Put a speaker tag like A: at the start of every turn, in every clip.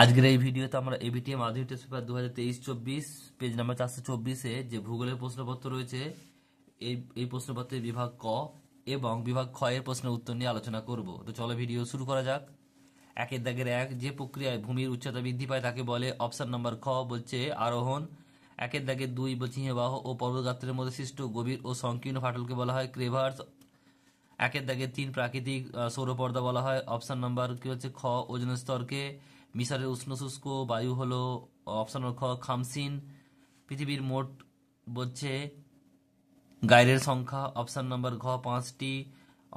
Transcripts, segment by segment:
A: আজকের এই ভিডিওতে আমরা এবিটিএম আধুনিক টেস্ট পেপার দু হাজার তেইশ চব্বিশ পেজ নাম্বার চারশো চব্বিশে যে ভূগোলের প্রশ্নপত্র রয়েছে এই এই প্রশ্নপত্রের বিভাগ ক এবং বিভাগ খ এর প্রশ্নের উত্তর নিয়ে আলোচনা করব তো চলো ভিডিও শুরু করা যাক একের দাগের এক যে প্রক্রিয়ায় ভূমির উচ্চতা বৃদ্ধি পায় তাকে বলে অপশান নাম্বার খ বলছে আরোহণ একের দাগের দুই বলছে হিমবাহ ও পর্বতগাত্রের মধ্যে সৃষ্ট গভীর ও সংকীর্ণ ফাটলকে বলা হয় ক্রেভার্স একের দাগের তিন প্রাকৃতিক সৌরপর্দা বলা হয় অপশান নম্বর কি হচ্ছে খ ওজন স্তরকে মিশরের উষ্ণ শুষ্ক বায়ু হলো অপশন খ খামসিন পৃথিবীর মোট বলছে গাইরের সংখ্যা অপশন নম্বর ঘ পাঁচটি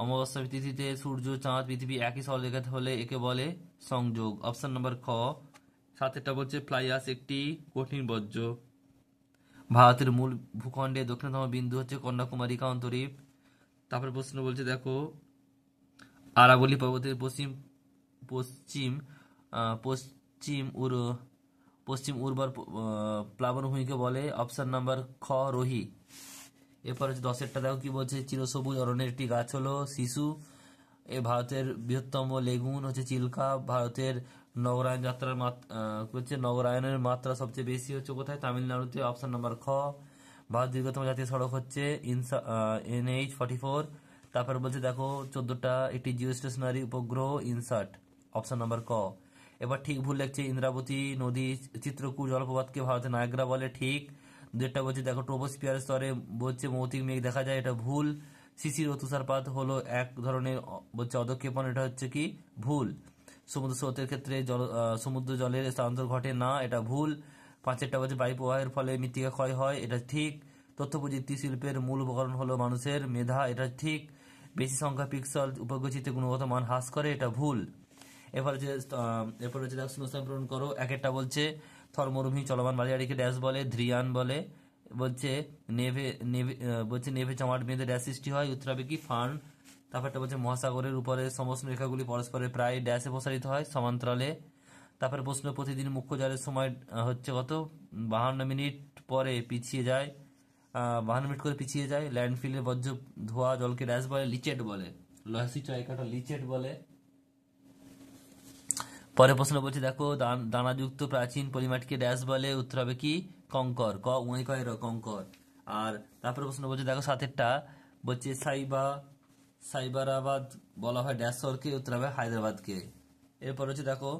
A: অমাবস্যা তিথিতে সূর্য চাঁদ পৃথিবী একই সরলেখাতে হলে একে বলে সংযোগ অপশন নম্বর খ সাতেরটা বলছে ফ্লাইয়াস একটি কঠিন বর্জ্য ভারতের মূল ভূখণ্ডে দক্ষিণতম বিন্দু হচ্ছে কন্যাকুমারী অন্তরীপ তারপরে প্রশ্ন বলছে দেখো আরাবলি পর্বতের পশ্চিম পশ্চিম পশ্চিম উর পশ্চিম উর্বর প্লাবনভূমিকে বলে অপশান নাম্বার খ রোহি এরপর হচ্ছে দশেরটা দেখো কি বলছে চিরসবুজ অরণ্যের একটি গাছ হলো শিশু এ ভারতের বৃহত্তম লেগুন হচ্ছে চিল্কা ভারতের নগরায়ণ যাত্রার হচ্ছে নগরায়নের মাত্রা সবচেয়ে বেশি হচ্ছে কোথায় তামিলনাড়ুতে অপশান নাম্বার খ ভারত দীর্ঘতম জাতীয় সড়ক হচ্ছে ইনসা এনএইচ ফর্টি ফোর তারপর বলছে দেখো চোদ্দটা একটি জিও স্টেশনারি উপগ্রহ ইনসার্ট অপশান নাম্বার ক এবার ঠিক ভুল লেখছে ইন্দ্রাবতী নদী চিত্রকূট জলপ্রপাতকে ভারতের নায়গ্রা বলে ঠিক দেড়টা বলছে দেখো ট্রোপোস্পিয়ার স্তরে বলছে মৌতিক মেঘ দেখা যায় এটা ভুল শিশির ও তুষারপাত হলো এক ধরনের বলছে অদক্ষেপণ এটা হচ্ছে কি ভুল সমুদ্র স্রোতের ক্ষেত্রে জল সমুদ্র জলের স্থানান্তর ঘটে না এটা ভুল পাঁচেরটা বলছে বায়ু প্রবাহের ফলে মৃত্তিকা ক্ষয় হয় এটা ঠিক তথ্য প্রযুক্তি শিল্পের মূল উপকরণ হলো মানুষের মেধা এটা ঠিক বেশি সংখ্যা পিক্সল উপগ্রহ গুণগত মান হ্রাস করে এটা ভুল এরপরে হচ্ছে এরপরে হচ্ছে দেখো শূন্যস্থান পূরণ করো এক একটা বলছে থর চলমান বালিয়াড়িকে ড্যাশ বলে ধ্রিয়ান বলে বলছে নেভে নেভে বলছে নেভে চামাট বেঁধে ড্যাশ সৃষ্টি হয় উত্তরাবে কি ফান তারপরটা বলছে মহাসাগরের উপরে সমস্ত রেখাগুলি পরস্পরের প্রায় ড্যাশে প্রসারিত হয় সমান্তরালে তারপরে প্রশ্ন প্রতিদিন মুখ্য জলের সময় হচ্ছে কত বাহান্ন মিনিট পরে পিছিয়ে যায় বাহান্ন মিনিট করে পিছিয়ে যায় ল্যান্ডফিলের বজ্র ধোয়া জলকে ড্যাশ বলে লিচেট বলে লহাসি চয়কাটা লিচেট বলে পরে প্রশ্ন বলছি দেখো দানাযুক্ত প্রাচীন পলিমাটিকে ড্যাশ বলে উত্তর হবে কি কঙ্কর ক উঁই কয় কঙ্কর আর তারপরে প্রশ্ন বলছে দেখো সাতেরটা বলছে সাইবা সাইবারাবাদ বলা হয় ড্যাশরকে শহরকে উত্তর হবে হায়দ্রাবাদকে এরপর হচ্ছে দেখো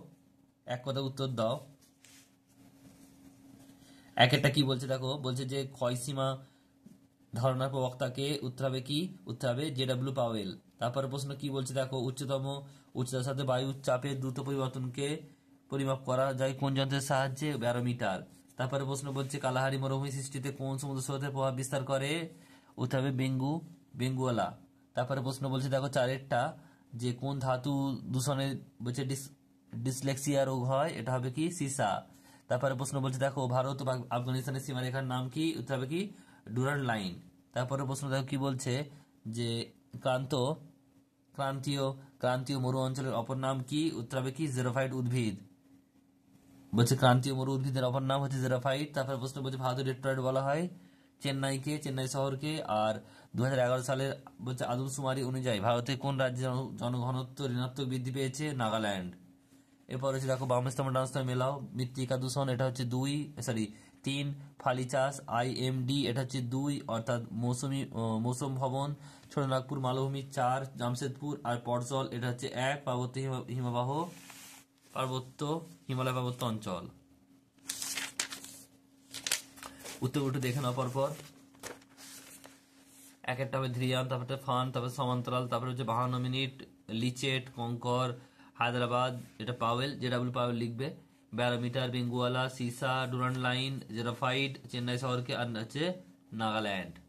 A: এক কথা উত্তর দাও এক একটা কি বলছে দেখো বলছে যে ক্ষয়সীমা ধর্মের প্রবক্তাকে উঠতে হবে কি উঠতে হবে জে ডাব্লিউ পাওয়েল তারপরে প্রশ্ন কি বলছে দেখো উচ্চতম উচ্চতার সাথে বায়ু চাপের দ্রুত পরিবর্তনকে পরিমাপ করা যায় কোন যন্ত্রের সাহায্যে ব্যারোমিটার তারপরে প্রশ্ন বলছে কালাহারি মরুভূমি সৃষ্টিতে কোন সমুদ্র স্রোতের প্রভাব বিস্তার করে উঠতে হবে বেঙ্গু বেঙ্গুয়ালা তারপরে প্রশ্ন বলছে দেখো চারেরটা যে কোন ধাতু দূষণের বলছে ডিসলেক্সিয়া রোগ হয় এটা হবে কি সিসা তারপরে প্রশ্ন বলছে দেখো ভারত আফগানিস্তানের সীমারেখার নাম কি উত্তর হবে কি ডুরার লাইন তারপরে প্রশ্ন দেখো কি বলছে যে ক্রান্ত ক্রান্তীয় ক্রান্তীয় মরু অঞ্চলের অপর নাম কি উত্তর হবে কি জেরোফাইট উদ্ভিদ বলছে ক্রান্তীয় মরু উদ্ভিদের অপর নাম হচ্ছে জেরোফাইট তারপরে প্রশ্ন বলছে ভারতের ডেট্রয়েড বলা হয় চেন্নাইকে চেন্নাই শহরকে আর দু সালের বলছে আদমশুমারি অনুযায়ী ভারতে কোন রাজ্যে জনঘনত্ব ঋণাত্মক বৃদ্ধি পেয়েছে নাগাল্যান্ড এরপর হচ্ছে দেখো বামস্তম ডান্সটা মেলাও মৃত্তিকা দূষণ এটা হচ্ছে দুই সরি তিন ফালি চাষ আইএমডি এটা হচ্ছে দুই অর্থাৎ মৌসুমি মৌসুম ভবন ছোটনাগপুর মালভূমি চার জামশেদপুর আর পটজল এটা হচ্ছে এক পার্বত্য হিমবাহ পার্বত্য হিমালয় পার্বত্য অঞ্চল উত্তর উত্তরগুলো দেখে নাও পরপর এক একটা হবে ধ্রিয়ান তারপরে ফান তারপর সমান্তরাল তারপরে হচ্ছে বাহান্ন মিনিট লিচেট কঙ্কর হায়দ্রাবাদ এটা পাওয়েল ডাব্লিউ পাওয়েল লিখবে बैरोमीटर बिंगुआला सीसा डुरन लाइन जेराफाइट चेन्नई शहर के अन्य नागालैंड